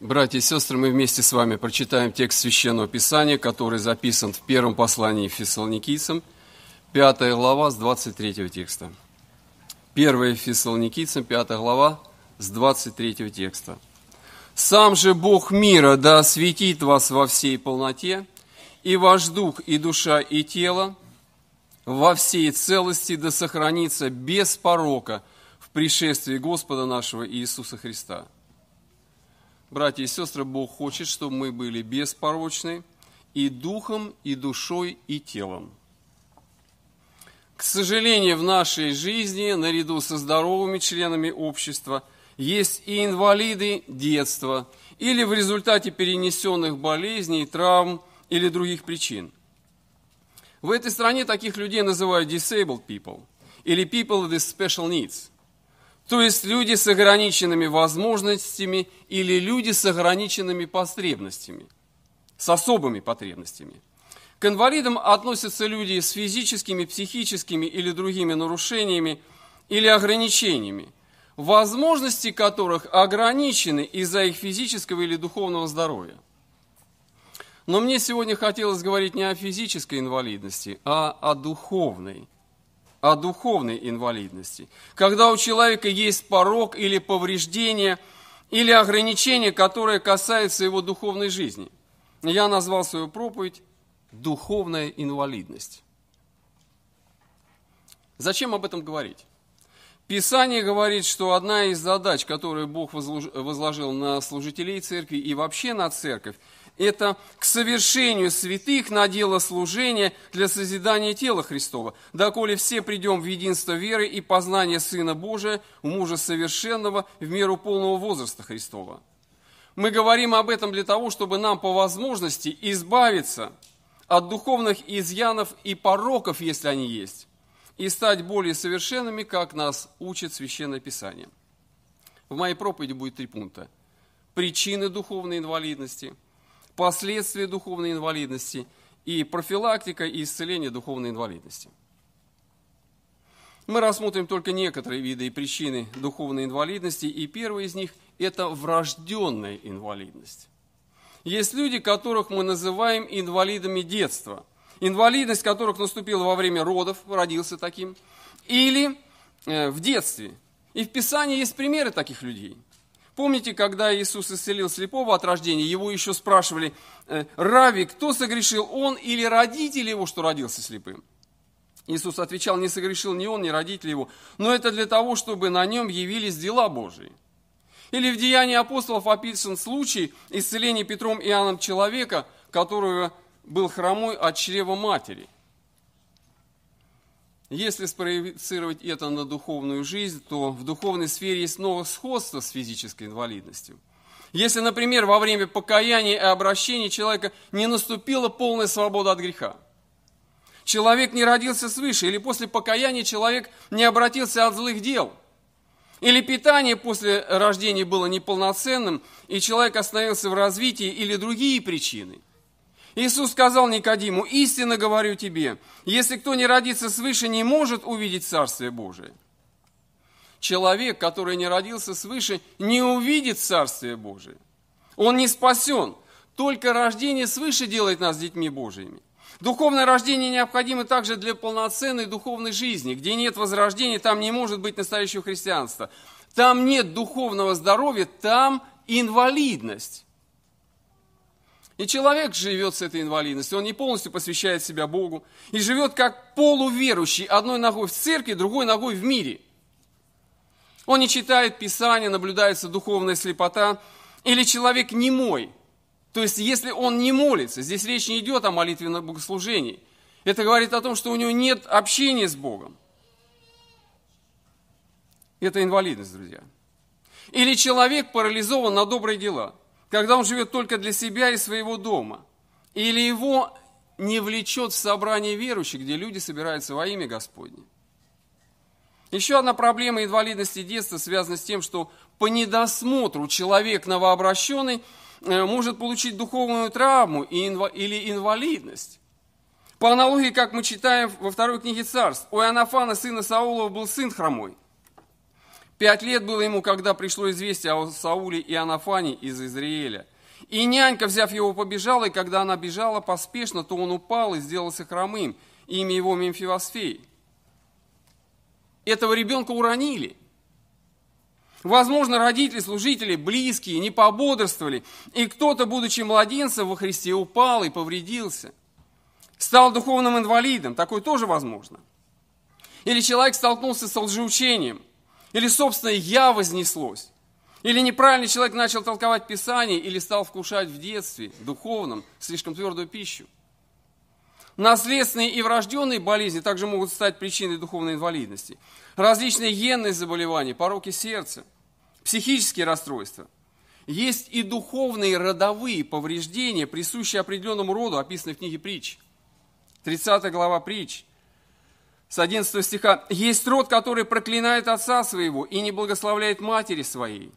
Братья и сестры, мы вместе с вами прочитаем текст Священного Писания, который записан в первом послании фессалоникийцам, 5 глава с 23 текста. 1 фессалоникийцам, 5 глава с 23 текста. «Сам же Бог мира да осветит вас во всей полноте, и ваш дух, и душа, и тело во всей целости да сохранится без порока в пришествии Господа нашего Иисуса Христа» Братья и сестры, Бог хочет, чтобы мы были беспорочны и духом, и душой, и телом. К сожалению, в нашей жизни, наряду со здоровыми членами общества, есть и инвалиды детства, или в результате перенесенных болезней, травм или других причин. В этой стране таких людей называют disabled people или people with special needs – то есть люди с ограниченными возможностями или люди с ограниченными потребностями, с особыми потребностями. К инвалидам относятся люди с физическими, психическими или другими нарушениями или ограничениями, возможности которых ограничены из-за их физического или духовного здоровья. Но мне сегодня хотелось говорить не о физической инвалидности, а о духовной о духовной инвалидности. Когда у человека есть порог или повреждение, или ограничение, которое касается его духовной жизни. Я назвал свою проповедь «Духовная инвалидность». Зачем об этом говорить? Писание говорит, что одна из задач, которую Бог возложил на служителей церкви и вообще на церковь – это к совершению святых на дело служения для созидания тела Христова, доколе все придем в единство веры и познание Сына Божия, мужа совершенного, в меру полного возраста Христова. Мы говорим об этом для того, чтобы нам по возможности избавиться от духовных изъянов и пороков, если они есть, и стать более совершенными, как нас учит Священное Писание. В моей проповеди будет три пункта. Причины духовной инвалидности – последствия духовной инвалидности и профилактика и исцеление духовной инвалидности. Мы рассмотрим только некоторые виды и причины духовной инвалидности, и первый из них – это врожденная инвалидность. Есть люди, которых мы называем инвалидами детства, инвалидность которых наступила во время родов, родился таким, или э, в детстве. И в Писании есть примеры таких людей. Помните, когда Иисус исцелил слепого от рождения, его еще спрашивали, «Э, Рави, кто согрешил, он или родители его, что родился слепым? Иисус отвечал, не согрешил ни он, ни родители его, но это для того, чтобы на нем явились дела Божии. Или в Деянии апостолов описан случай исцеления Петром и Иоанном человека, которого был хромой от чрева матери. Если спроецировать это на духовную жизнь, то в духовной сфере есть много сходства с физической инвалидностью. Если, например, во время покаяния и обращения человека не наступила полная свобода от греха, человек не родился свыше, или после покаяния человек не обратился от злых дел, или питание после рождения было неполноценным, и человек остановился в развитии, или другие причины – Иисус сказал Никодиму, истинно говорю тебе, если кто не родится свыше, не может увидеть Царствие Божие. Человек, который не родился свыше, не увидит Царствие Божие. Он не спасен. Только рождение свыше делает нас детьми Божьими. Духовное рождение необходимо также для полноценной духовной жизни. Где нет возрождения, там не может быть настоящего христианства. Там нет духовного здоровья, там инвалидность. И человек живет с этой инвалидностью, он не полностью посвящает себя Богу и живет как полуверующий, одной ногой в церкви, другой ногой в мире. Он не читает Писание, наблюдается духовная слепота, или человек не немой. То есть, если он не молится, здесь речь не идет о молитве на богослужении. Это говорит о том, что у него нет общения с Богом. Это инвалидность, друзья. Или человек парализован на добрые дела – когда он живет только для себя и своего дома. Или его не влечет в собрание верующих, где люди собираются во имя Господне. Еще одна проблема инвалидности детства связана с тем, что по недосмотру человек новообращенный э, может получить духовную травму или инвалидность. По аналогии, как мы читаем во второй книге царств, у Иоаннафана, сына Саулова, был сын хромой. Пять лет было ему, когда пришло известие о Сауле и Анафане из Израиля. И нянька, взяв его, побежала, и когда она бежала поспешно, то он упал и сделался хромым. Имя его Мемфивосфей. Этого ребенка уронили. Возможно, родители, служители, близкие не пободрствовали, и кто-то, будучи младенцем во Христе, упал и повредился. Стал духовным инвалидом, такое тоже возможно. Или человек столкнулся с лжеучением – или собственное «я» вознеслось? Или неправильный человек начал толковать Писание, или стал вкушать в детстве, духовном, слишком твердую пищу? Наследственные и врожденные болезни также могут стать причиной духовной инвалидности. Различные генные заболевания, пороки сердца, психические расстройства. Есть и духовные родовые повреждения, присущие определенному роду, описанные в книге притч. 30 глава притч – с 11 стиха. «Есть род, который проклинает отца своего и не благословляет матери своей.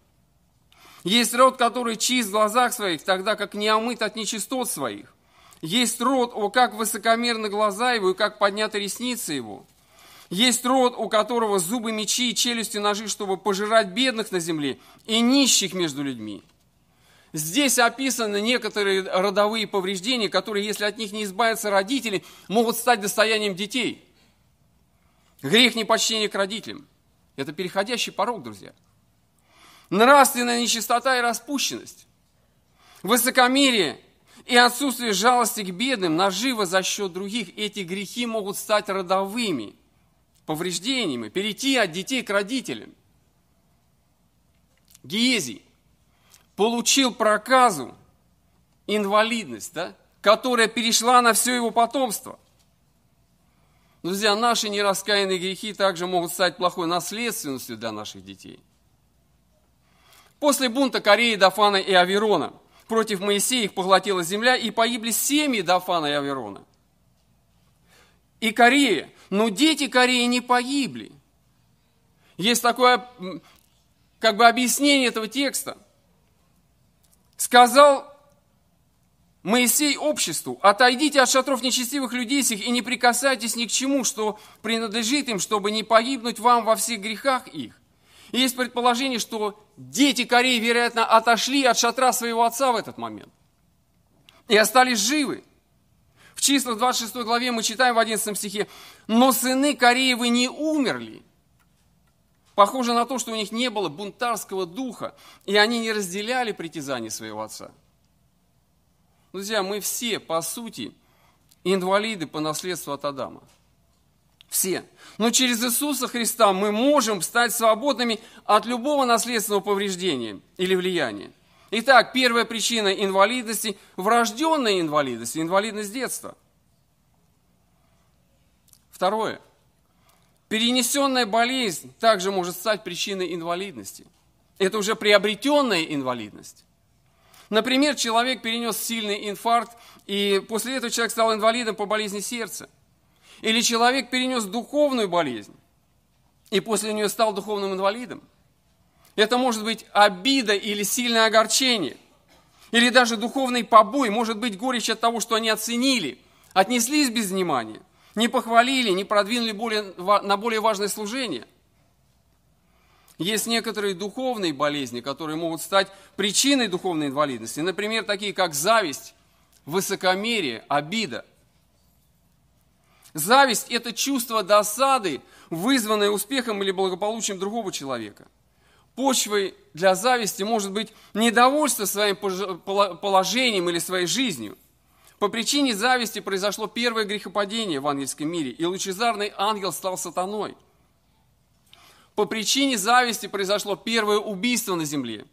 Есть род, который чист в глазах своих, тогда как не омыт от нечистот своих. Есть род, о, как высокомерны глаза его и как подняты ресницы его. Есть род, у которого зубы мечи и челюсти ножи, чтобы пожирать бедных на земле и нищих между людьми». Здесь описаны некоторые родовые повреждения, которые, если от них не избавятся родители, могут стать достоянием детей – Грех непочтения к родителям. Это переходящий порог, друзья. Нравственная нечистота и распущенность. Высокомерие и отсутствие жалости к бедным, наживо за счет других, эти грехи могут стать родовыми повреждениями, перейти от детей к родителям. Гиезий получил проказу, инвалидность, да, которая перешла на все его потомство – Друзья, наши нераскаянные грехи также могут стать плохой наследственностью для наших детей. После бунта Кореи, Дафана и Аверона против Моисея их поглотила земля, и погибли семьи Дафана и Аверона. И Корея, но дети Кореи не погибли. Есть такое как бы объяснение этого текста. Сказал Моисей обществу, отойдите от шатров нечестивых людей сих и не прикасайтесь ни к чему, что принадлежит им, чтобы не погибнуть вам во всех грехах их. И есть предположение, что дети Кореи, вероятно, отошли от шатра своего отца в этот момент и остались живы. В числах 26 главе мы читаем в 11 стихе, «Но сыны Кореевы не умерли». Похоже на то, что у них не было бунтарского духа, и они не разделяли притязания своего отца – Друзья, мы все, по сути, инвалиды по наследству от Адама. Все. Но через Иисуса Христа мы можем стать свободными от любого наследственного повреждения или влияния. Итак, первая причина инвалидности – врожденная инвалидность, инвалидность детства. Второе. Перенесенная болезнь также может стать причиной инвалидности. Это уже приобретенная инвалидность. Например, человек перенес сильный инфаркт, и после этого человек стал инвалидом по болезни сердца. Или человек перенес духовную болезнь, и после нее стал духовным инвалидом. Это может быть обида или сильное огорчение. Или даже духовный побой, может быть горечь от того, что они оценили, отнеслись без внимания, не похвалили, не продвинули более, на более важное служение – есть некоторые духовные болезни, которые могут стать причиной духовной инвалидности. Например, такие как зависть, высокомерие, обида. Зависть – это чувство досады, вызванное успехом или благополучием другого человека. Почвой для зависти может быть недовольство своим положением или своей жизнью. По причине зависти произошло первое грехопадение в ангельском мире, и лучезарный ангел стал сатаной – по причине зависти произошло первое убийство на земле.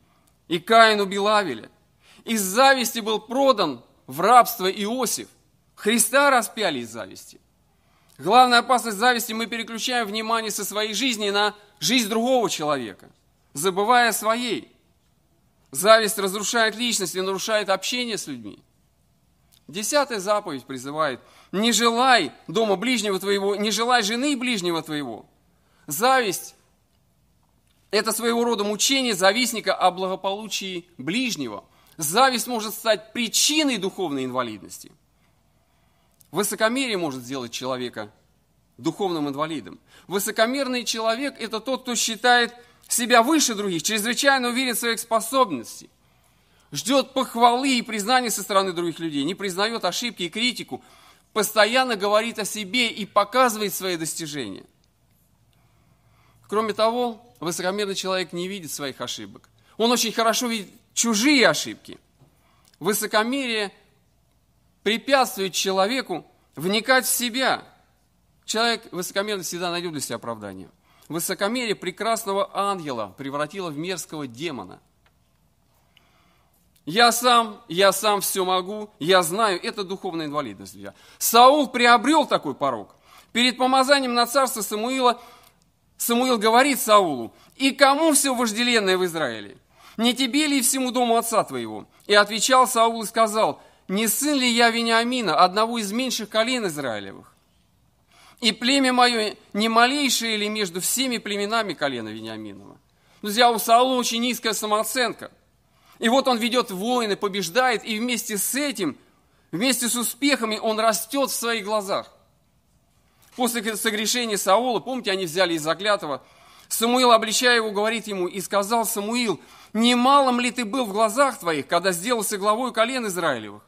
И Каин убил Авеля. Из зависти был продан в рабство Иосиф. Христа распяли из зависти. Главная опасность зависти мы переключаем внимание со своей жизни на жизнь другого человека, забывая о своей. Зависть разрушает личность и нарушает общение с людьми. Десятая заповедь призывает, не желай дома ближнего твоего, не желай жены ближнего твоего. Зависть это своего рода мучение завистника о благополучии ближнего. Зависть может стать причиной духовной инвалидности. Высокомерие может сделать человека духовным инвалидом. Высокомерный человек – это тот, кто считает себя выше других, чрезвычайно уверен в своих способностях, ждет похвалы и признания со стороны других людей, не признает ошибки и критику, постоянно говорит о себе и показывает свои достижения. Кроме того, Высокомерный человек не видит своих ошибок. Он очень хорошо видит чужие ошибки. Высокомерие препятствует человеку вникать в себя. Человек высокомерный всегда найдет для себя оправдание. Высокомерие прекрасного ангела превратило в мерзкого демона. Я сам, я сам все могу, я знаю, это духовная инвалидность. друзья. Саул приобрел такой порог. Перед помазанием на царство Самуила Самуил говорит Саулу, «И кому все вожделенное в Израиле? Не тебе ли и всему дому отца твоего?» И отвечал Саул и сказал, «Не сын ли я Вениамина, одного из меньших колен Израилевых? И племя мое не малейшее ли между всеми племенами колена Вениаминова?» Друзья, у Саула очень низкая самооценка. И вот он ведет войны, побеждает, и вместе с этим, вместе с успехами он растет в своих глазах. После согрешения Саула, помните, они взяли из заклятого, Самуил, обличая его, говорит ему, и сказал Самуил, «Немалым ли ты был в глазах твоих, когда сделался главой колен Израилевых?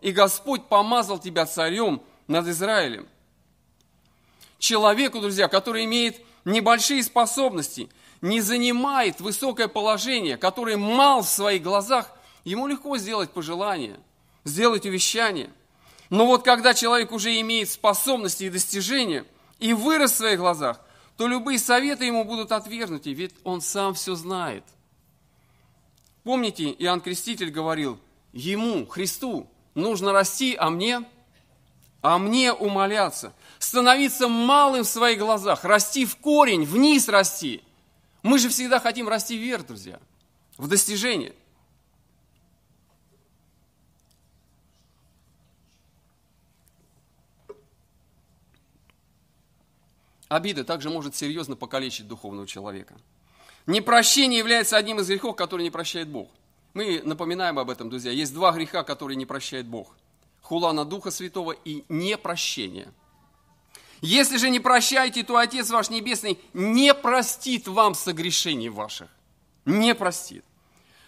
И Господь помазал тебя царем над Израилем». Человеку, друзья, который имеет небольшие способности, не занимает высокое положение, который мал в своих глазах, ему легко сделать пожелание, сделать увещание – но вот когда человек уже имеет способности и достижения и вырос в своих глазах, то любые советы ему будут отвергнуты, ведь он сам все знает. Помните, Иоанн Креститель говорил, ему, Христу, нужно расти, а мне, а мне умоляться, становиться малым в своих глазах, расти в корень, вниз расти. Мы же всегда хотим расти вверх, друзья, в достижение – Обида также может серьезно покалечить духовного человека. Непрощение является одним из грехов, который не прощает Бог. Мы напоминаем об этом, друзья. Есть два греха, которые не прощает Бог. Хула на Духа Святого и непрощение. Если же не прощаете, то Отец ваш Небесный не простит вам согрешений ваших. Не простит.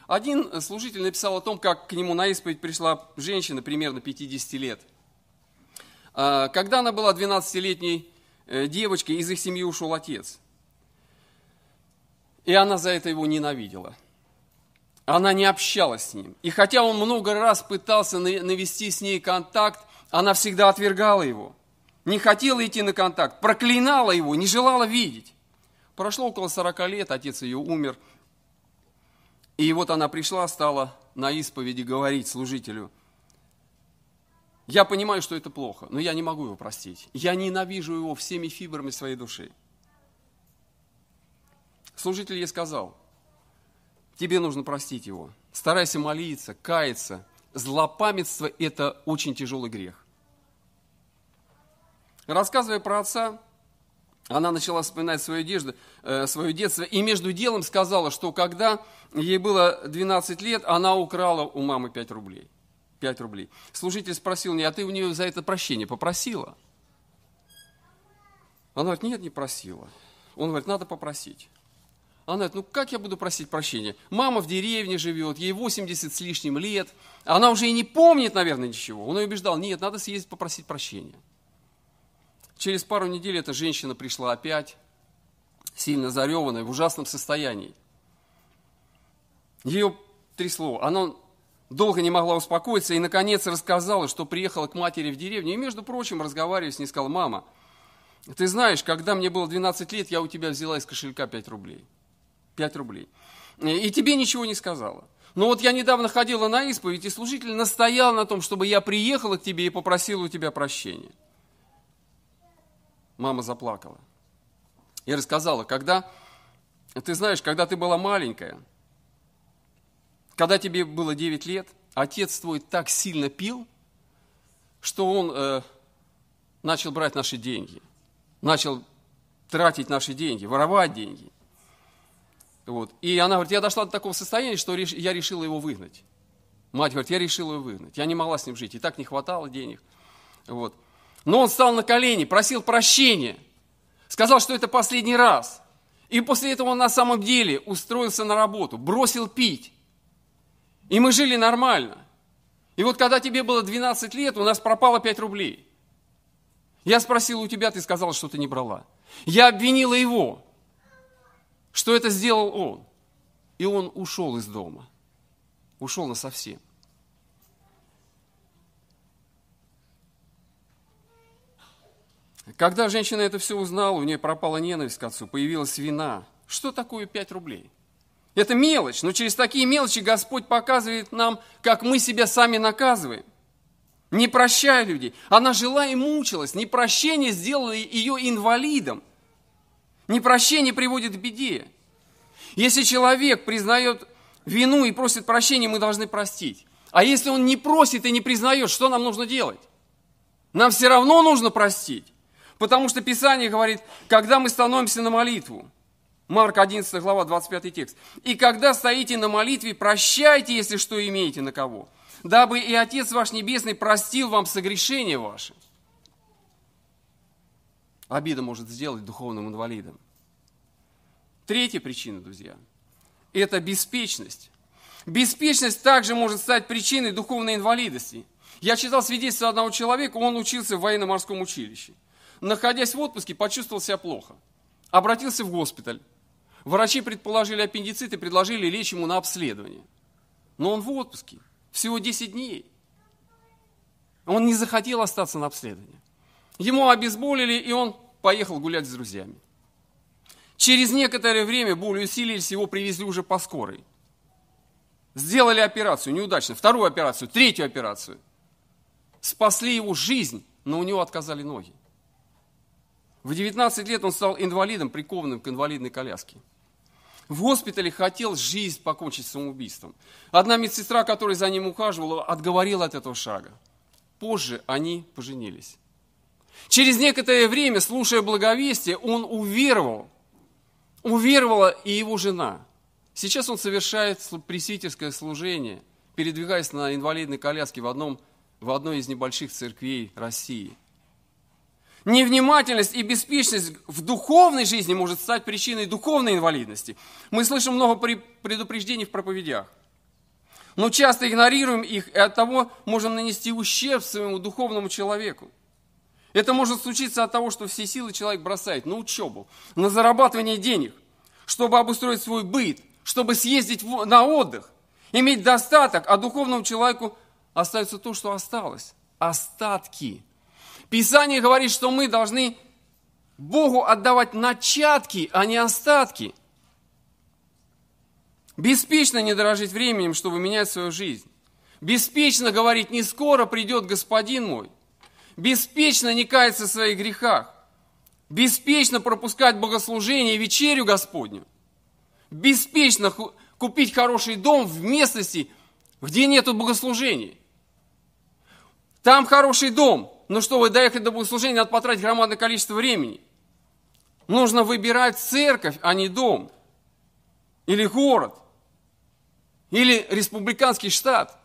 Один служитель написал о том, как к нему на исповедь пришла женщина примерно 50 лет. А, когда она была 12-летней, Э, девочки, из их семьи ушел отец. И она за это его ненавидела. Она не общалась с ним. И хотя он много раз пытался навести с ней контакт, она всегда отвергала его. Не хотела идти на контакт, проклинала его, не желала видеть. Прошло около 40 лет, отец ее умер. И вот она пришла, стала на исповеди говорить служителю – я понимаю, что это плохо, но я не могу его простить. Я ненавижу его всеми фибрами своей души. Служитель ей сказал, тебе нужно простить его. Старайся молиться, каяться. Злопамятство – это очень тяжелый грех. Рассказывая про отца, она начала вспоминать свою, одежду, э, свое детство и между делом сказала, что когда ей было 12 лет, она украла у мамы 5 рублей. 5 рублей. Служитель спросил меня, а ты у нее за это прощение попросила? Она говорит, нет, не просила. Он говорит, надо попросить. Она говорит, ну как я буду просить прощения? Мама в деревне живет, ей 80 с лишним лет. Она уже и не помнит, наверное, ничего. Он ее убеждал, нет, надо съездить попросить прощения. Через пару недель эта женщина пришла опять, сильно зареванная, в ужасном состоянии. Ее трясло. Она Долго не могла успокоиться и, наконец, рассказала, что приехала к матери в деревню. И, между прочим, разговаривая с ней, сказала, «Мама, ты знаешь, когда мне было 12 лет, я у тебя взяла из кошелька 5 рублей. 5 рублей. И тебе ничего не сказала. Но вот я недавно ходила на исповедь, и служитель настоял на том, чтобы я приехала к тебе и попросила у тебя прощения. Мама заплакала. И рассказала, когда, ты знаешь, когда ты была маленькая, когда тебе было 9 лет, отец твой так сильно пил, что он э, начал брать наши деньги, начал тратить наши деньги, воровать деньги. Вот. И она говорит, я дошла до такого состояния, что я решила его выгнать. Мать говорит, я решила его выгнать, я не могла с ним жить, и так не хватало денег. Вот. Но он стал на колени, просил прощения, сказал, что это последний раз. И после этого он на самом деле устроился на работу, бросил пить и мы жили нормально. И вот когда тебе было 12 лет, у нас пропало 5 рублей. Я спросил у тебя, ты сказал, что ты не брала. Я обвинила его, что это сделал он. И он ушел из дома. Ушел на совсем. Когда женщина это все узнала, у нее пропала ненависть к отцу, появилась вина. Что такое 5 рублей? Это мелочь, но через такие мелочи Господь показывает нам, как мы себя сами наказываем. Не прощая людей. Она жила и мучилась. Непрощение сделало ее инвалидом. Непрощение приводит к беде. Если человек признает вину и просит прощения, мы должны простить. А если он не просит и не признает, что нам нужно делать? Нам все равно нужно простить. Потому что Писание говорит, когда мы становимся на молитву, Марк 11 глава, 25 текст. «И когда стоите на молитве, прощайте, если что имеете на кого, дабы и Отец ваш Небесный простил вам согрешение ваше». Обида может сделать духовным инвалидом. Третья причина, друзья, это беспечность. Беспечность также может стать причиной духовной инвалидности. Я читал свидетельство одного человека, он учился в военно-морском училище. Находясь в отпуске, почувствовал себя плохо. Обратился в госпиталь. Врачи предположили аппендицит и предложили лечь ему на обследование. Но он в отпуске, всего 10 дней. Он не захотел остаться на обследование. Ему обезболили, и он поехал гулять с друзьями. Через некоторое время боли усилились, его привезли уже по скорой. Сделали операцию неудачно, вторую операцию, третью операцию. Спасли его жизнь, но у него отказали ноги. В 19 лет он стал инвалидом, прикованным к инвалидной коляске в госпитале хотел жизнь покончить самоубийством. Одна медсестра, которая за ним ухаживала, отговорила от этого шага. Позже они поженились. Через некоторое время, слушая благовестие, он уверовал. Уверовала и его жена. Сейчас он совершает пресительское служение, передвигаясь на инвалидной коляске в, одном, в одной из небольших церквей России – Невнимательность и беспечность в духовной жизни может стать причиной духовной инвалидности. Мы слышим много предупреждений в проповедях, но часто игнорируем их, и от того можем нанести ущерб своему духовному человеку. Это может случиться от того, что все силы человек бросает на учебу, на зарабатывание денег, чтобы обустроить свой быт, чтобы съездить на отдых, иметь достаток, а духовному человеку остается то, что осталось. Остатки – Писание говорит, что мы должны Богу отдавать начатки, а не остатки. Беспечно не дорожить временем, чтобы менять свою жизнь. Беспечно говорить, не скоро придет Господин мой. Беспечно не каяться в своих грехах. Беспечно пропускать богослужение и вечерю Господню. Беспечно купить хороший дом в местности, где нету богослужений. Там хороший дом, но ну чтобы доехать до богослужения, надо потратить громадное количество времени. Нужно выбирать церковь, а не дом. Или город. Или республиканский штат.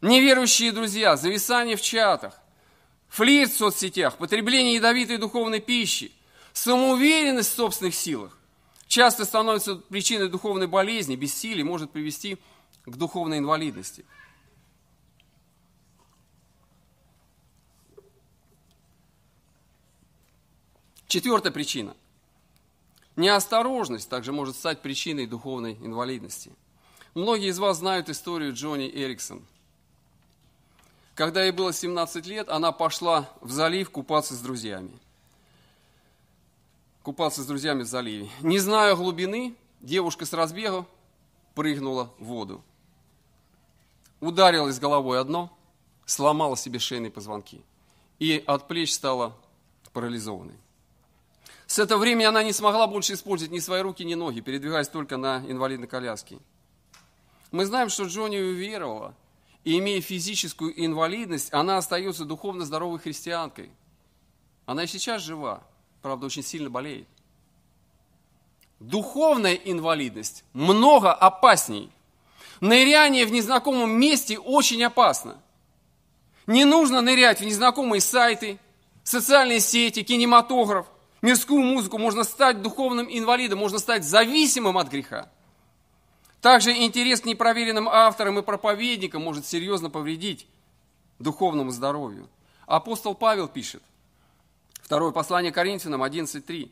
Неверующие друзья, зависание в чатах, флирт в соцсетях, потребление ядовитой духовной пищи, самоуверенность в собственных силах часто становится причиной духовной болезни, бессилия, может привести к духовной инвалидности – Четвертая причина. Неосторожность также может стать причиной духовной инвалидности. Многие из вас знают историю Джонни Эриксон. Когда ей было 17 лет, она пошла в залив купаться с друзьями. Купаться с друзьями в заливе. Не зная глубины, девушка с разбега прыгнула в воду. Ударилась головой о дно, сломала себе шейные позвонки и от плеч стала парализованной. С этого времени она не смогла больше использовать ни свои руки, ни ноги, передвигаясь только на инвалидной коляске. Мы знаем, что Джонни уверовала, и имея физическую инвалидность, она остается духовно здоровой христианкой. Она и сейчас жива, правда, очень сильно болеет. Духовная инвалидность много опасней. Ныряние в незнакомом месте очень опасно. Не нужно нырять в незнакомые сайты, социальные сети, кинематограф мирскую музыку, можно стать духовным инвалидом, можно стать зависимым от греха. Также интерес к непроверенным авторам и проповедникам может серьезно повредить духовному здоровью. Апостол Павел пишет, второе послание Коринфянам 11.3.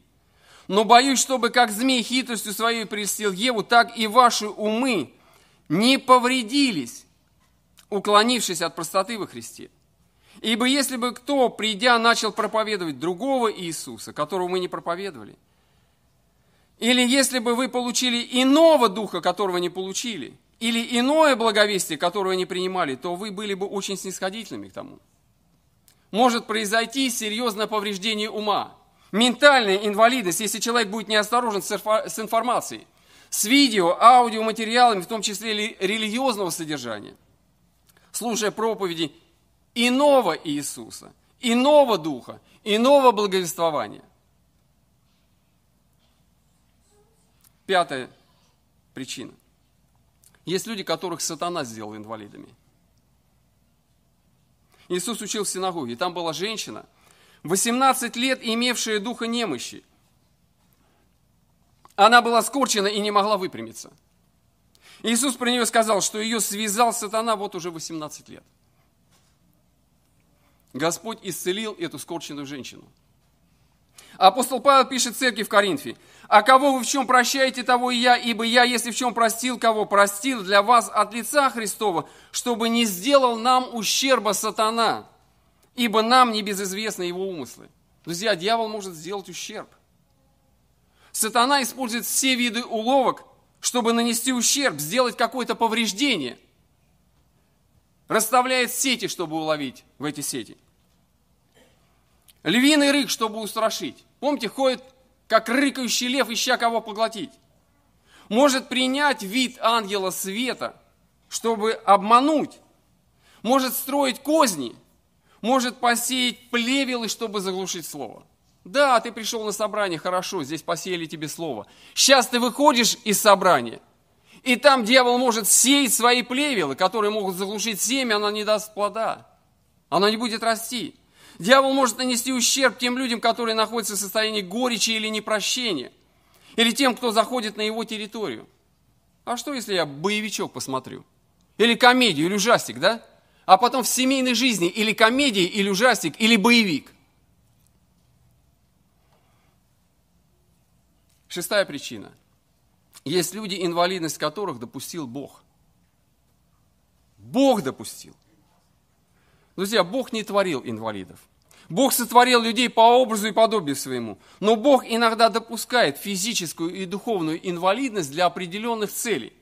«Но боюсь, чтобы как змей хитростью своей прелестил Еву, так и ваши умы не повредились, уклонившись от простоты во Христе. Ибо если бы кто, придя, начал проповедовать другого Иисуса, которого мы не проповедовали, или если бы вы получили иного духа, которого не получили, или иное благовестие, которого не принимали, то вы были бы очень снисходительными к тому. Может произойти серьезное повреждение ума, ментальная инвалидность, если человек будет неосторожен с информацией, с видео, аудиоматериалами, в том числе религиозного содержания, слушая проповеди иного Иисуса, иного Духа, иного благовествования. Пятая причина. Есть люди, которых сатана сделал инвалидами. Иисус учил в синагоге, и там была женщина, 18 лет имевшая духа немощи. Она была скорчена и не могла выпрямиться. Иисус про нее сказал, что ее связал сатана вот уже 18 лет. Господь исцелил эту скорченную женщину. Апостол Павел пишет церкви в Коринфе, «А кого вы в чем прощаете, того и я, ибо я, если в чем простил, кого простил для вас от лица Христова, чтобы не сделал нам ущерба сатана, ибо нам не безызвестны его умыслы». Друзья, дьявол может сделать ущерб. Сатана использует все виды уловок, чтобы нанести ущерб, сделать какое-то повреждение. Расставляет сети, чтобы уловить в эти сети. Львиный рык, чтобы устрашить. Помните, ходит, как рыкающий лев, ища кого поглотить. Может принять вид ангела света, чтобы обмануть. Может строить козни. Может посеять плевелы, чтобы заглушить слово. Да, ты пришел на собрание, хорошо, здесь посеяли тебе слово. Сейчас ты выходишь из собрания, и там дьявол может сеять свои плевелы, которые могут заглушить семя, она не даст плода. Она не будет расти. Дьявол может нанести ущерб тем людям, которые находятся в состоянии горечи или непрощения, или тем, кто заходит на его территорию. А что, если я боевичок посмотрю? Или комедию, или ужастик, да? А потом в семейной жизни или комедии, или ужастик, или боевик. Шестая причина. Есть люди, инвалидность которых допустил Бог. Бог допустил. Друзья, Бог не творил инвалидов. Бог сотворил людей по образу и подобию своему. Но Бог иногда допускает физическую и духовную инвалидность для определенных целей.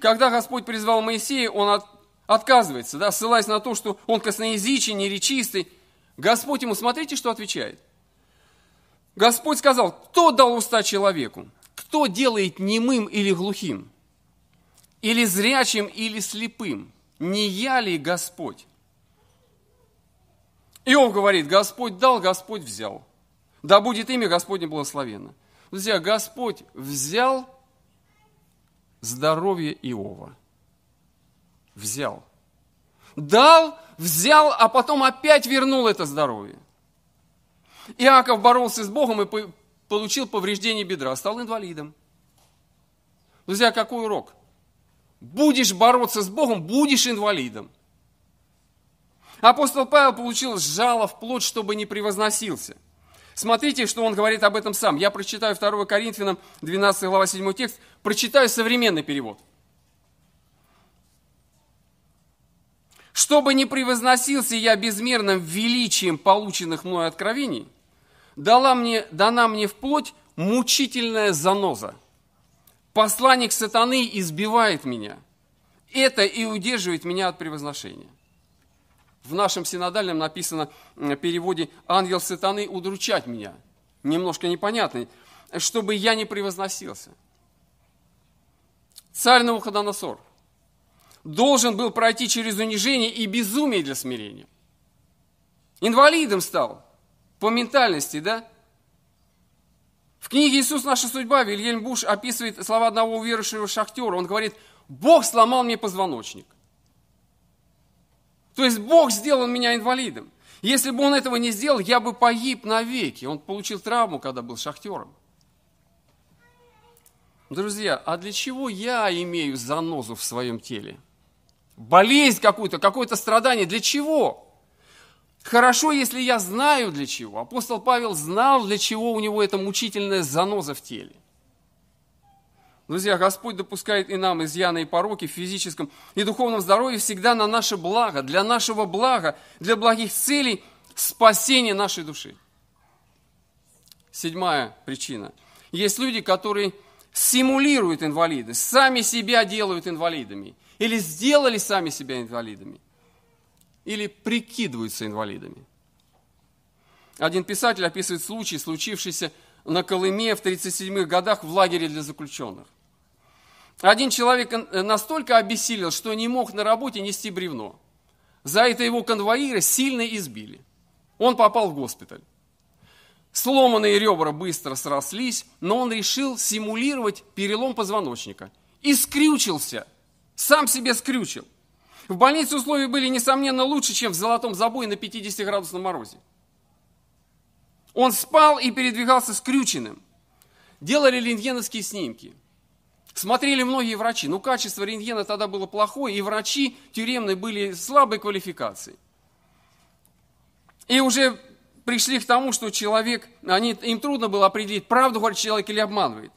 Когда Господь призвал Моисея, он от, отказывается, да, ссылаясь на то, что он косноязычен, неречистый. Господь ему, смотрите, что отвечает. Господь сказал, кто дал уста человеку? Кто делает немым или глухим? Или зрячим, или слепым? Не я ли Господь? Иов говорит, Господь дал, Господь взял. Да будет имя Господне благословенно. Друзья, Господь взял здоровье Иова. Взял. Дал, взял, а потом опять вернул это здоровье. Иаков боролся с Богом и получил повреждение бедра, стал инвалидом. Друзья, какой урок? Будешь бороться с Богом, будешь инвалидом. Апостол Павел получил жало в плоть, чтобы не превозносился. Смотрите, что он говорит об этом сам. Я прочитаю 2 Коринфянам 12 глава 7 текст, прочитаю современный перевод. Чтобы не превозносился я безмерным величием полученных мной откровений, дала мне, дана мне вплоть мучительная заноза. Посланник сатаны избивает меня. Это и удерживает меня от превозношения в нашем синодальном написано в переводе «ангел сатаны удручать меня». Немножко непонятный. «Чтобы я не превозносился». Царь Навуходоносор должен был пройти через унижение и безумие для смирения. Инвалидом стал по ментальности, да? В книге «Иисус. Наша судьба» Вильгельм Буш описывает слова одного уверующего шахтера. Он говорит, Бог сломал мне позвоночник. То есть Бог сделал меня инвалидом. Если бы он этого не сделал, я бы погиб навеки. Он получил травму, когда был шахтером. Друзья, а для чего я имею занозу в своем теле? Болезнь какую-то, какое-то страдание. Для чего? Хорошо, если я знаю для чего. Апостол Павел знал, для чего у него эта мучительная заноза в теле. Друзья, Господь допускает и нам изъяны и пороки в физическом и духовном здоровье всегда на наше благо, для нашего блага, для благих целей спасения нашей души. Седьмая причина. Есть люди, которые симулируют инвалидность, сами себя делают инвалидами, или сделали сами себя инвалидами, или прикидываются инвалидами. Один писатель описывает случай, случившийся на Колыме в 37-х годах в лагере для заключенных. Один человек э, настолько обессилел, что не мог на работе нести бревно. За это его конвоиры сильно избили. Он попал в госпиталь. Сломанные ребра быстро срослись, но он решил симулировать перелом позвоночника. И скрючился. Сам себе скрючил. В больнице условия были, несомненно, лучше, чем в золотом забое на 50-градусном морозе. Он спал и передвигался скрюченным. Делали рентгеновские снимки – Смотрели многие врачи, но ну, качество рентгена тогда было плохое, и врачи тюремные были слабой квалификации. И уже пришли к тому, что человек, они, им трудно было определить, правду говорит человек или обманывает.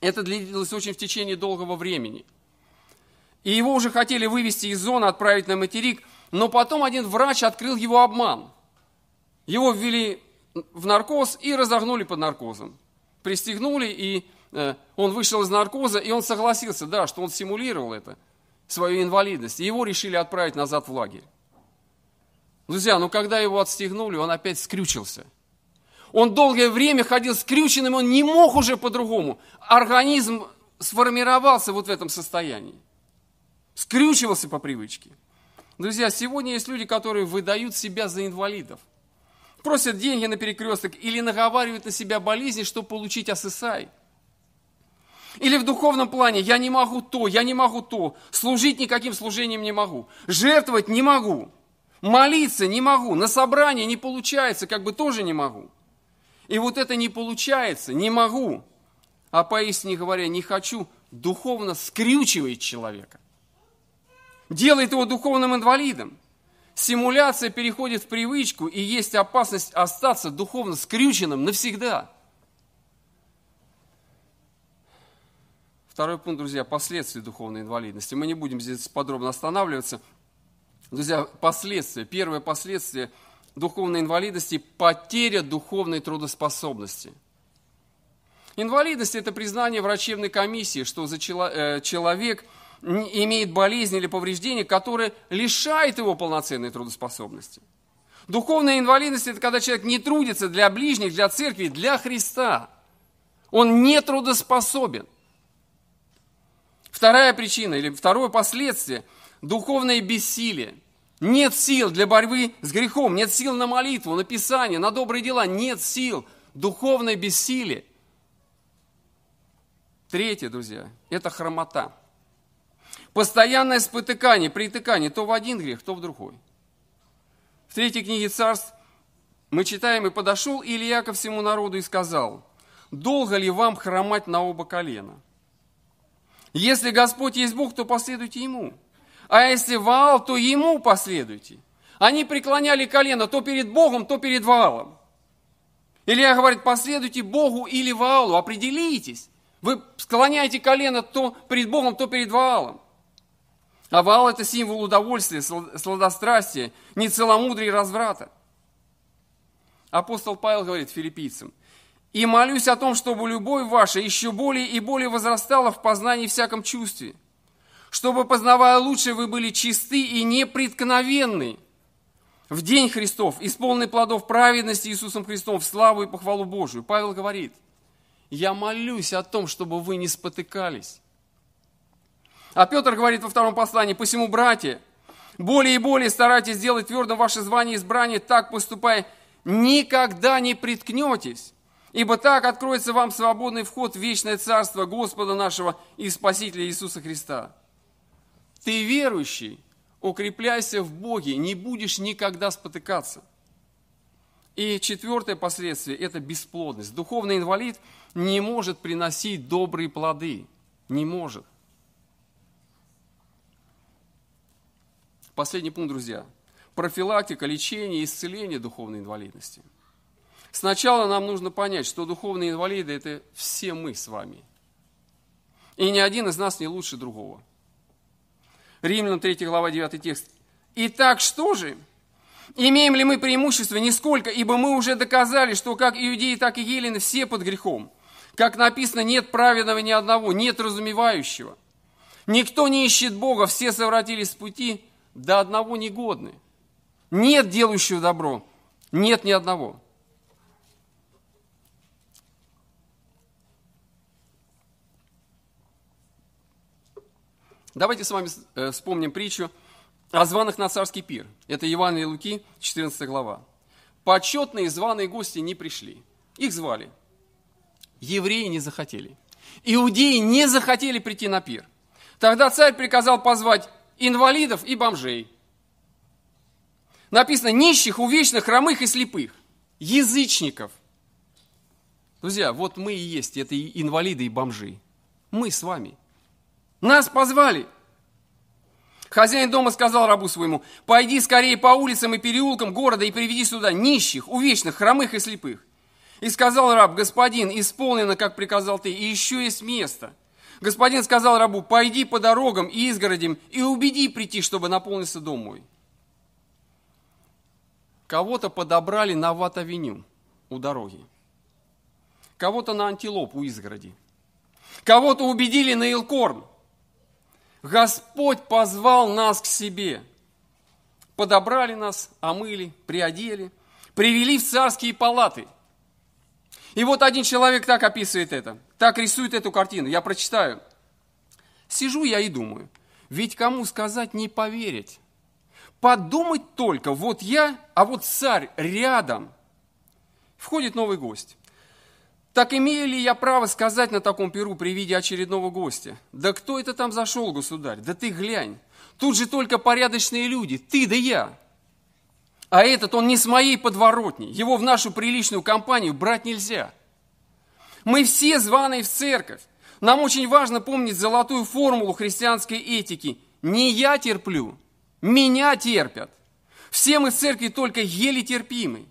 Это длилось очень в течение долгого времени. И его уже хотели вывести из зоны, отправить на материк, но потом один врач открыл его обман. Его ввели в наркоз и разогнули под наркозом. Пристегнули и Э, он вышел из наркоза, и он согласился, да, что он симулировал это, свою инвалидность. И его решили отправить назад в лагерь. Друзья, ну когда его отстегнули, он опять скрючился. Он долгое время ходил скрюченным, он не мог уже по-другому. Организм сформировался вот в этом состоянии. Скрючивался по привычке. Друзья, сегодня есть люди, которые выдают себя за инвалидов. Просят деньги на перекресток или наговаривают на себя болезни, чтобы получить ССАИ. Или в духовном плане я не могу то, я не могу то, служить никаким служением не могу, жертвовать не могу, молиться не могу, на собрание не получается, как бы тоже не могу. И вот это не получается, не могу, а поистине говоря, не хочу, духовно скрючивает человека. Делает его духовным инвалидом. Симуляция переходит в привычку, и есть опасность остаться духовно скрюченным навсегда – Второй пункт, друзья, последствия духовной инвалидности. Мы не будем здесь подробно останавливаться. Друзья, последствия. Первое последствие духовной инвалидности – потеря духовной трудоспособности. Инвалидность – это признание врачебной комиссии, что за э, человек имеет болезнь или повреждение, которое лишает его полноценной трудоспособности. Духовная инвалидность – это когда человек не трудится для ближних, для церкви, для Христа. Он не трудоспособен. Вторая причина или второе последствие – духовное бессилие. Нет сил для борьбы с грехом, нет сил на молитву, на писание, на добрые дела, нет сил, духовное бессилие. Третье, друзья, это хромота. Постоянное спотыкание, притыкание то в один грех, то в другой. В третьей книге царств мы читаем, и подошел Илья ко всему народу и сказал, долго ли вам хромать на оба колена – если Господь есть Бог, то последуйте Ему. А если Ваал, то Ему последуйте. Они преклоняли колено то перед Богом, то перед Ваалом. Илья говорит, последуйте Богу или Ваалу, определитесь. Вы склоняете колено то перед Богом, то перед Ваалом. А Ваал – это символ удовольствия, сладострастия, нецеломудрия и разврата. Апостол Павел говорит филиппийцам – и молюсь о том, чтобы любовь ваша еще более и более возрастала в познании всяком чувстве, чтобы, познавая лучше, вы были чисты и непреткновенны в день Христов, исполненный плодов праведности Иисусом Христом, в славу и похвалу Божию. Павел говорит, я молюсь о том, чтобы вы не спотыкались. А Петр говорит во втором послании, посему, братья, более и более старайтесь сделать твердым ваше звание и избрание, так поступая, никогда не приткнетесь. Ибо так откроется вам свободный вход в вечное царство Господа нашего и Спасителя Иисуса Христа. Ты верующий, укрепляйся в Боге, не будешь никогда спотыкаться. И четвертое последствие – это бесплодность. Духовный инвалид не может приносить добрые плоды. Не может. Последний пункт, друзья. Профилактика, лечение, исцеление духовной инвалидности – Сначала нам нужно понять, что духовные инвалиды – это все мы с вами. И ни один из нас не лучше другого. Римлянам 3 глава 9 текст. «Итак, что же? Имеем ли мы преимущество? Нисколько, ибо мы уже доказали, что как иудеи, так и елены все под грехом. Как написано, нет праведного ни одного, нет разумевающего. Никто не ищет Бога, все совратились с пути, до одного негодны. Нет делающего добро, нет ни одного». Давайте с вами э, вспомним притчу о званых на царский пир. Это Евангелие Луки, 14 глава. Почетные званые гости не пришли. Их звали. Евреи не захотели. Иудеи не захотели прийти на пир. Тогда царь приказал позвать инвалидов и бомжей. Написано нищих, увечных, хромых и слепых. Язычников. Друзья, вот мы и есть, это и инвалиды и бомжи. Мы с вами – нас позвали. Хозяин дома сказал рабу своему, пойди скорее по улицам и переулкам города и приведи сюда нищих, увечных, хромых и слепых. И сказал раб, господин, исполнено, как приказал ты, и еще есть место. Господин сказал рабу, пойди по дорогам и изгородям и убеди прийти, чтобы наполнился дом мой. Кого-то подобрали на ват у дороги. Кого-то на антилоп у изгороди. Кого-то убедили на Илкорн – Господь позвал нас к себе. Подобрали нас, омыли, приодели, привели в царские палаты. И вот один человек так описывает это, так рисует эту картину. Я прочитаю. Сижу я и думаю, ведь кому сказать не поверить? Подумать только, вот я, а вот царь рядом. Входит новый гость. Так имею ли я право сказать на таком перу при виде очередного гостя? Да кто это там зашел, государь? Да ты глянь. Тут же только порядочные люди, ты да я. А этот, он не с моей подворотни. Его в нашу приличную компанию брать нельзя. Мы все званые в церковь. Нам очень важно помнить золотую формулу христианской этики. Не я терплю, меня терпят. Все мы в церкви только еле терпимы.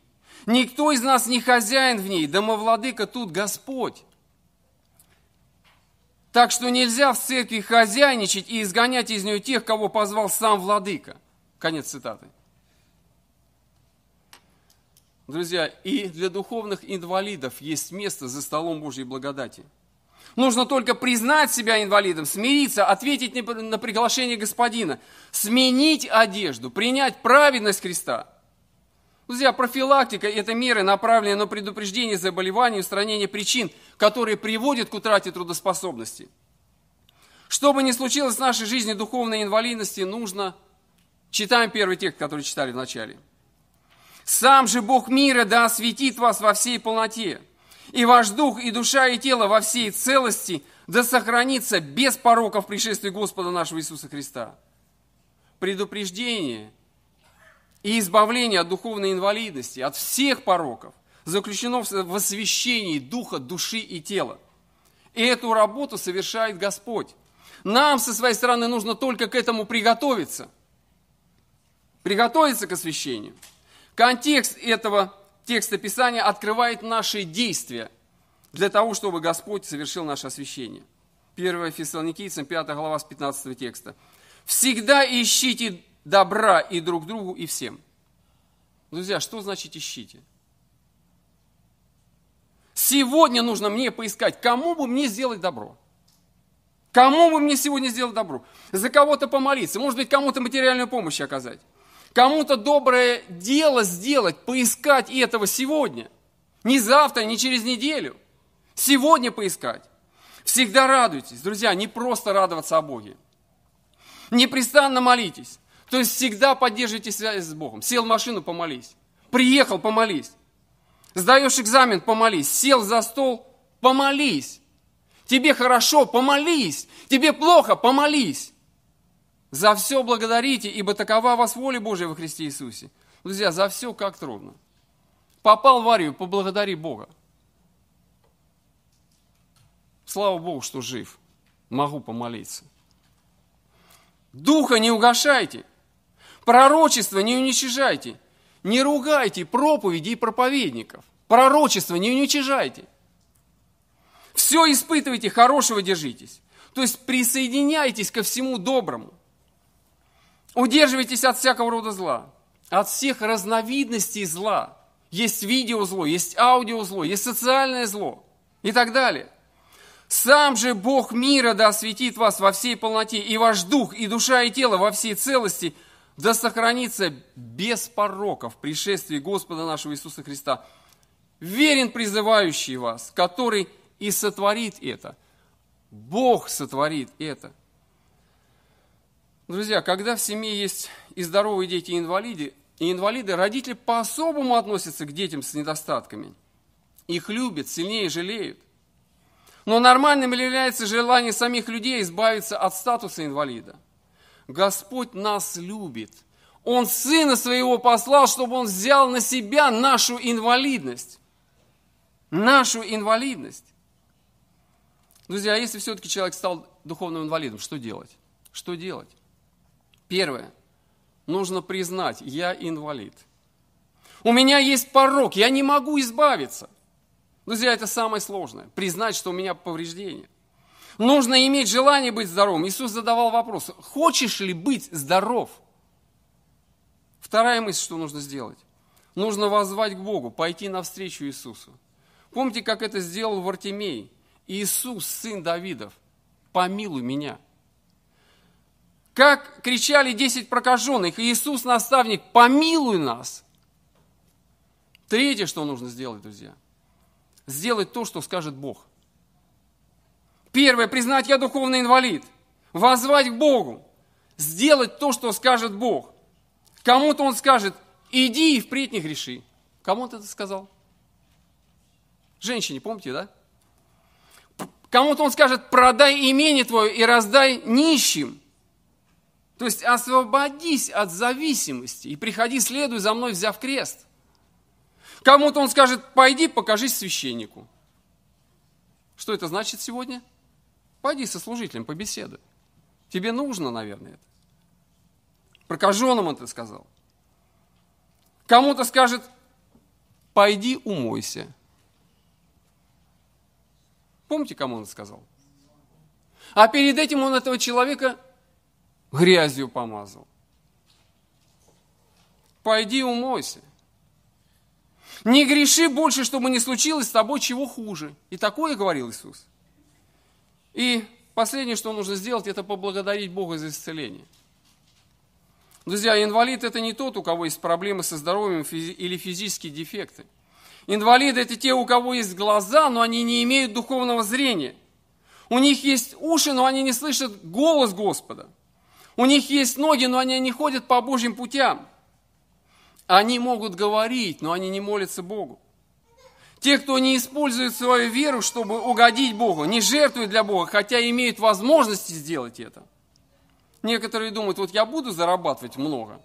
Никто из нас не хозяин в ней, домовладыка тут Господь. Так что нельзя в церкви хозяйничать и изгонять из нее тех, кого позвал сам владыка. Конец цитаты. Друзья, и для духовных инвалидов есть место за столом Божьей благодати. Нужно только признать себя инвалидом, смириться, ответить на приглашение господина, сменить одежду, принять праведность Христа – Друзья, профилактика – это меры, направленные на предупреждение заболеваний и устранение причин, которые приводят к утрате трудоспособности. Что бы ни случилось в нашей жизни духовной инвалидности, нужно... Читаем первый текст, который читали в начале. «Сам же Бог мира да осветит вас во всей полноте, и ваш дух, и душа, и тело во всей целости да сохранится без пороков пришествия Господа нашего Иисуса Христа». Предупреждение – и избавление от духовной инвалидности, от всех пороков, заключено в освящении духа, души и тела. И эту работу совершает Господь. Нам со своей стороны нужно только к этому приготовиться. Приготовиться к освящению. Контекст этого текста Писания открывает наши действия для того, чтобы Господь совершил наше освящение. 1 Фессалоникийцам, 5 глава с 15 текста. «Всегда ищите добра и друг другу, и всем. Друзья, что значит ищите? Сегодня нужно мне поискать, кому бы мне сделать добро. Кому бы мне сегодня сделать добро? За кого-то помолиться, может быть, кому-то материальную помощь оказать. Кому-то доброе дело сделать, поискать этого сегодня. Не завтра, не через неделю. Сегодня поискать. Всегда радуйтесь, друзья, не просто радоваться о Боге. Непрестанно молитесь. То есть всегда поддерживайте связь с Богом. Сел в машину, помолись. Приехал, помолись. Сдаешь экзамен, помолись. Сел за стол, помолись. Тебе хорошо, помолись. Тебе плохо, помолись. За все благодарите, ибо такова вас воля Божия во Христе Иисусе. Друзья, за все как трудно. Попал в аварию, поблагодари Бога. Слава Богу, что жив. Могу помолиться. Духа не угашайте. Пророчество не уничижайте. Не ругайте проповеди и проповедников. Пророчество не уничижайте. Все испытывайте, хорошего держитесь. То есть присоединяйтесь ко всему доброму. Удерживайтесь от всякого рода зла, от всех разновидностей зла. Есть видеозло, есть аудиозло, есть социальное зло и так далее. Сам же Бог мира да осветит вас во всей полноте, и ваш дух, и душа, и тело во всей целости да сохранится без пороков пришествие Господа нашего Иисуса Христа. Верен призывающий вас, который и сотворит это. Бог сотворит это. Друзья, когда в семье есть и здоровые дети, и инвалиды, и инвалиды, родители по-особому относятся к детям с недостатками. Их любят, сильнее жалеют. Но нормальным является желание самих людей избавиться от статуса инвалида – Господь нас любит. Он Сына Своего послал, чтобы Он взял на себя нашу инвалидность. Нашу инвалидность. Друзья, а если все-таки человек стал духовным инвалидом, что делать? Что делать? Первое. Нужно признать, я инвалид. У меня есть порог, я не могу избавиться. Друзья, это самое сложное. Признать, что у меня повреждение. Нужно иметь желание быть здоровым. Иисус задавал вопрос, хочешь ли быть здоров? Вторая мысль, что нужно сделать. Нужно воззвать к Богу, пойти навстречу Иисусу. Помните, как это сделал Вартимей? Иисус, сын Давидов, помилуй меня. Как кричали десять прокаженных, Иисус, наставник, помилуй нас. Третье, что нужно сделать, друзья, сделать то, что скажет Бог – Первое, признать я духовный инвалид. Возвать к Богу. Сделать то, что скажет Бог. Кому-то он скажет, иди и впредь не греши. Кому ты это сказал? Женщине, помните, да? Кому-то он скажет, продай имение твое и раздай нищим. То есть освободись от зависимости и приходи, следуй за мной, взяв крест. Кому-то он скажет, пойди покажись священнику. Что это значит сегодня? Пойди со служителем, побеседуй. Тебе нужно, наверное, это. Прокаженному ты сказал. Кому-то скажет, пойди умойся. Помните, кому он сказал? А перед этим он этого человека грязью помазал. Пойди умойся. Не греши больше, чтобы не случилось с тобой чего хуже. И такое говорил Иисус. И последнее, что нужно сделать, это поблагодарить Бога за исцеление. Друзья, инвалид – это не тот, у кого есть проблемы со здоровьем или физические дефекты. Инвалиды – это те, у кого есть глаза, но они не имеют духовного зрения. У них есть уши, но они не слышат голос Господа. У них есть ноги, но они не ходят по Божьим путям. Они могут говорить, но они не молятся Богу. Те, кто не использует свою веру, чтобы угодить Богу, не жертвуют для Бога, хотя имеют возможности сделать это. Некоторые думают, вот я буду зарабатывать много,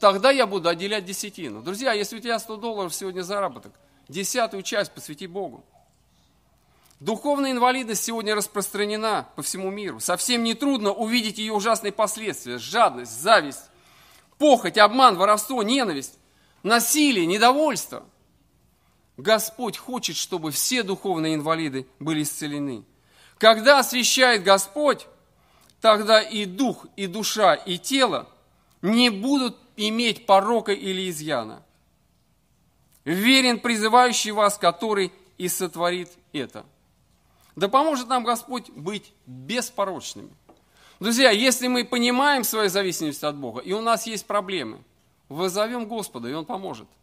тогда я буду отделять десятину. Друзья, если у тебя 100 долларов сегодня заработок, десятую часть посвяти Богу. Духовная инвалидность сегодня распространена по всему миру. Совсем нетрудно увидеть ее ужасные последствия. Жадность, зависть, похоть, обман, воровство, ненависть, насилие, недовольство – Господь хочет, чтобы все духовные инвалиды были исцелены. Когда освящает Господь, тогда и дух, и душа, и тело не будут иметь порока или изъяна. Верен призывающий вас, который и сотворит это. Да поможет нам Господь быть беспорочными. Друзья, если мы понимаем свою зависимость от Бога, и у нас есть проблемы, вызовем Господа, и Он поможет –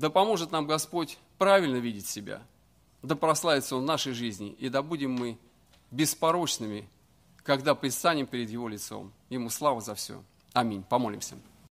Да поможет нам Господь правильно видеть себя, да прославится Он в нашей жизни, и да будем мы беспорочными, когда предстанем перед Его лицом. Ему слава за все. Аминь. Помолимся.